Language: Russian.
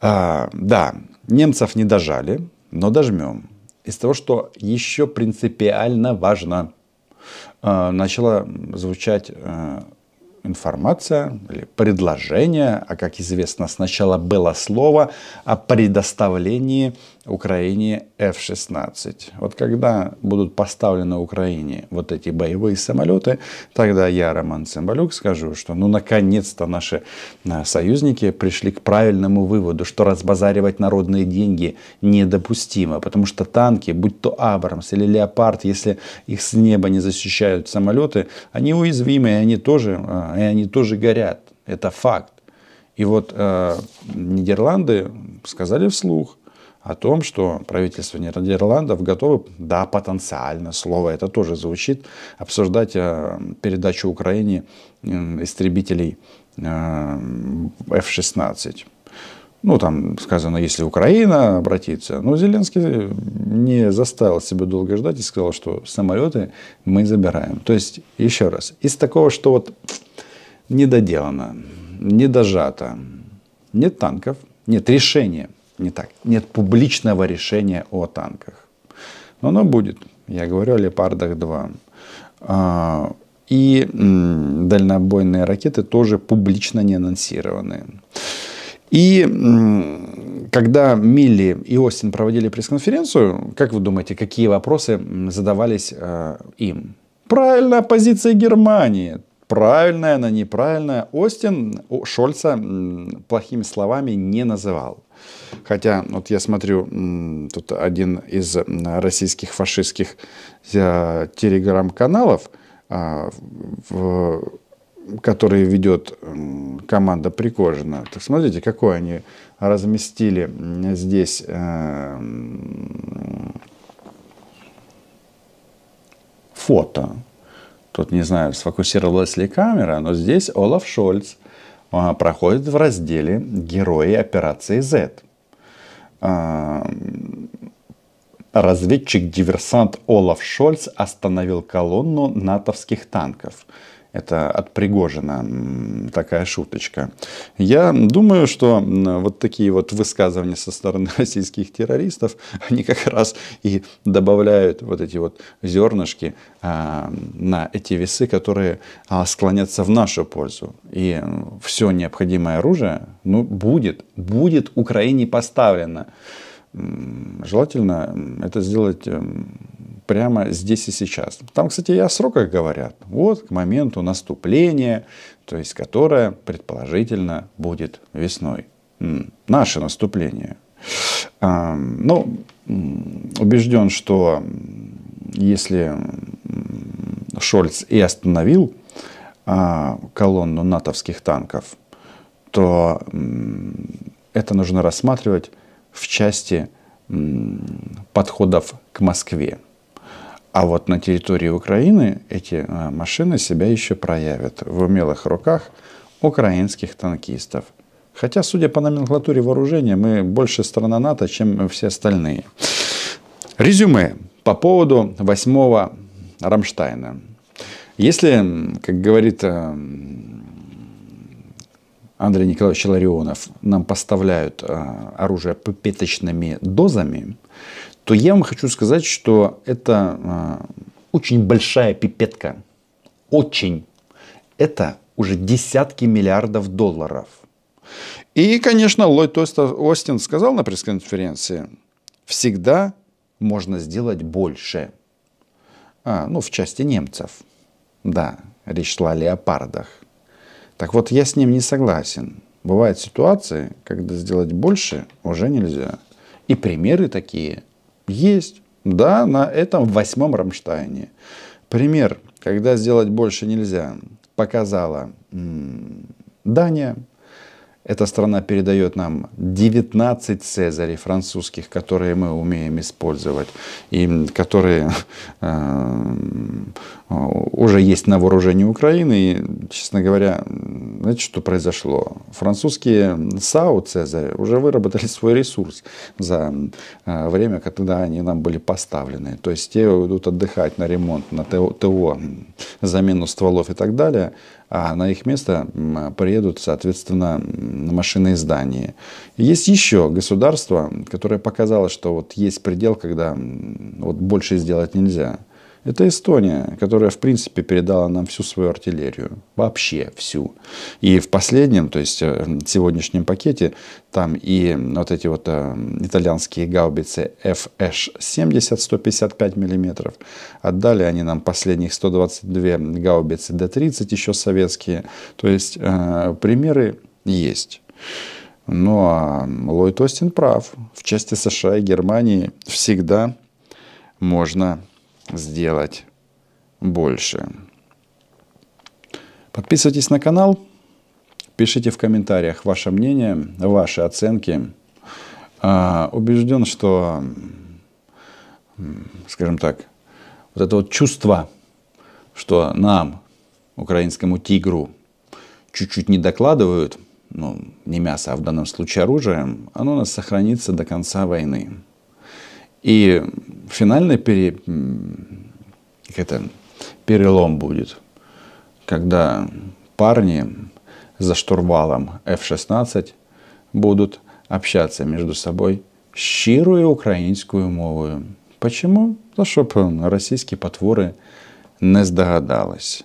А, да, немцев не дожали, но дожмем. Из того, что еще принципиально важно, а, начала звучать а, информация или предложение, а как известно, сначала было слово о предоставлении Украине F-16. Вот когда будут поставлены Украине вот эти боевые самолеты, тогда я, Роман Цымбалюк, скажу, что ну наконец-то наши а, союзники пришли к правильному выводу, что разбазаривать народные деньги недопустимо, потому что танки, будь то Абрамс или Леопард, если их с неба не защищают самолеты, они уязвимы, и они тоже, а, и они тоже горят. Это факт. И вот э, Нидерланды сказали вслух, о том, что правительство Нидерландов готово да, потенциально, слово это тоже звучит, обсуждать э, передачу Украине э, истребителей э, F-16. Ну, там сказано, если Украина обратится. Но Зеленский не заставил себя долго ждать и сказал, что самолеты мы забираем. То есть, еще раз, из такого, что вот недоделано, недожато, нет танков, нет решения – не так, нет публичного решения о танках. Но оно будет. Я говорю о «Лепардах 2». А, и дальнобойные ракеты тоже публично не анонсированы. И когда Милли и Остин проводили пресс-конференцию, как вы думаете, какие вопросы задавались э, им? Правильная позиция Германии правильная она, неправильная. Остин Шольца плохими словами не называл. Хотя, вот я смотрю, тут один из российских фашистских э, телеграм-каналов, а, который ведет команда Прикожина. Так смотрите, какой они разместили здесь э, фото. Тут, не знаю, сфокусировалась ли камера, но здесь Олаф Шольц а, проходит в разделе «Герои операции Z». А, разведчик-диверсант Олаф Шольц остановил колонну натовских танков – это от Пригожина такая шуточка. Я думаю, что вот такие вот высказывания со стороны российских террористов, они как раз и добавляют вот эти вот зернышки а, на эти весы, которые а, склонятся в нашу пользу. И все необходимое оружие, ну, будет, будет Украине поставлено. Желательно это сделать прямо здесь и сейчас. Там, кстати, и о сроках говорят. Вот к моменту наступления, то есть которое предположительно будет весной. Наше наступление. Ну, убежден, что если Шольц и остановил а, колонну натовских танков, то это нужно рассматривать в части подходов к Москве. А вот на территории Украины эти а, машины себя еще проявят в умелых руках украинских танкистов. Хотя, судя по номенклатуре вооружения, мы больше страна НАТО, чем все остальные. Резюме по поводу восьмого Рамштайна. Если, как говорит э, Андрей Николаевич Ларионов, нам поставляют э, оружие пыточными дозами – то я вам хочу сказать, что это а, очень большая пипетка. Очень. Это уже десятки миллиардов долларов. И, конечно, Ллойд Остин сказал на пресс-конференции, всегда можно сделать больше. А, ну, в части немцев. Да, речь шла о леопардах. Так вот, я с ним не согласен. Бывают ситуации, когда сделать больше уже нельзя. И примеры такие есть. Да, на этом восьмом Рамштайне. Пример, когда сделать больше нельзя, показала Дания – эта страна передает нам 19 цезарей французских, которые мы умеем использовать, и которые э, э, уже есть на вооружении Украины. И, честно говоря, знаете, что произошло? Французские САУ «Цезарь» уже выработали свой ресурс за э, время, когда они нам были поставлены. То есть те идут отдыхать на ремонт, на ТО, замену стволов и так далее – а на их место приедут, соответственно, машины из Дании. Есть еще государство, которое показало, что вот есть предел, когда вот больше сделать нельзя. Это Эстония, которая, в принципе, передала нам всю свою артиллерию. Вообще всю. И в последнем, то есть э, сегодняшнем пакете, там и вот эти вот э, итальянские гаубицы FH-70 155 мм. Отдали они нам последних 122 гаубицы D-30, еще советские. То есть э, примеры есть. Ну а Ллойд Остин прав. В части США и Германии всегда можно сделать больше. Подписывайтесь на канал, пишите в комментариях ваше мнение, ваши оценки. А, убежден, что, скажем так, вот это вот чувство, что нам, украинскому тигру, чуть-чуть не докладывают, ну, не мясо, а в данном случае оружием, оно у нас сохранится до конца войны. И финальный пере... это, перелом будет, когда парни за штурвалом F-16 будут общаться между собой щирую украинскую мову. Почему? Та щоб російські потвори не сдогадались.